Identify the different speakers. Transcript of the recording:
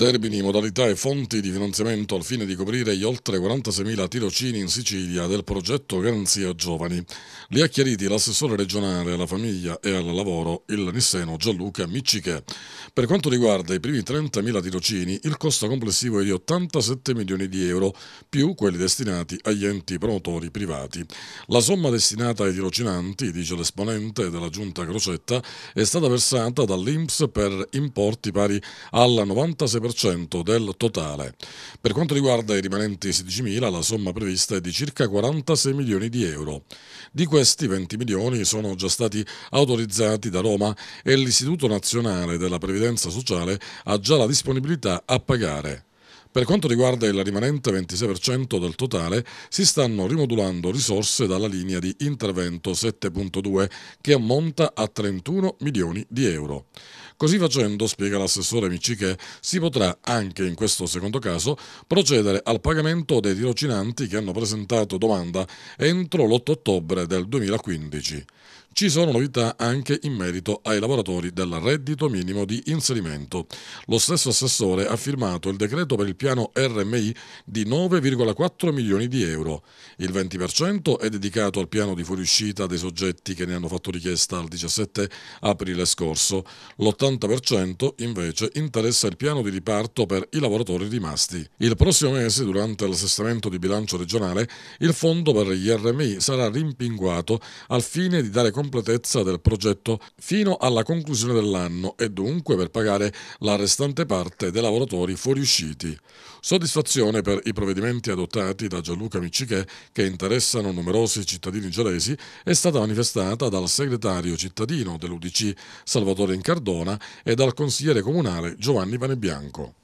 Speaker 1: Termini, modalità e fonti di finanziamento al fine di coprire gli oltre 46.000 tirocini in Sicilia del progetto Garanzia Giovani. Li ha chiariti l'assessore regionale alla famiglia e al lavoro, il nisseno Gianluca Micciche. Per quanto riguarda i primi 30.000 tirocini, il costo complessivo è di 87 milioni di euro, più quelli destinati agli enti promotori privati. La somma destinata ai tirocinanti, dice l'esponente della giunta Crocetta, è stata versata dall'Inps per importi pari al 96% 40% del totale. Per quanto riguarda i rimanenti 16.000, la somma prevista è di circa 46 milioni di euro. Di questi 20 milioni sono già stati autorizzati da Roma e l'Istituto Nazionale della Previdenza Sociale ha già la disponibilità a pagare. Per quanto riguarda il rimanente 26% del totale, si stanno rimodulando risorse dalla linea di intervento 7.2 che ammonta a 31 milioni di euro. Così facendo, spiega l'assessore Miciche, si potrà anche in questo secondo caso procedere al pagamento dei tirocinanti che hanno presentato domanda entro l'8 ottobre del 2015. Ci sono novità anche in merito ai lavoratori del reddito minimo di inserimento. Lo stesso assessore ha firmato il decreto per il piano RMI di 9,4 milioni di euro. Il 20% è dedicato al piano di fuoriuscita dei soggetti che ne hanno fatto richiesta il 17 aprile scorso. L'80% invece interessa il piano di riparto per i lavoratori rimasti. Il prossimo mese, durante l'assestamento di bilancio regionale, il fondo per gli RMI sarà rimpinguato al fine di dare completezza del progetto fino alla conclusione dell'anno e dunque per pagare la restante parte dei lavoratori fuoriusciti. Soddisfazione per i provvedimenti adottati da Gianluca Miccichè che interessano numerosi cittadini gelesi è stata manifestata dal segretario cittadino dell'UDC Salvatore Incardona e dal consigliere comunale Giovanni Panebianco.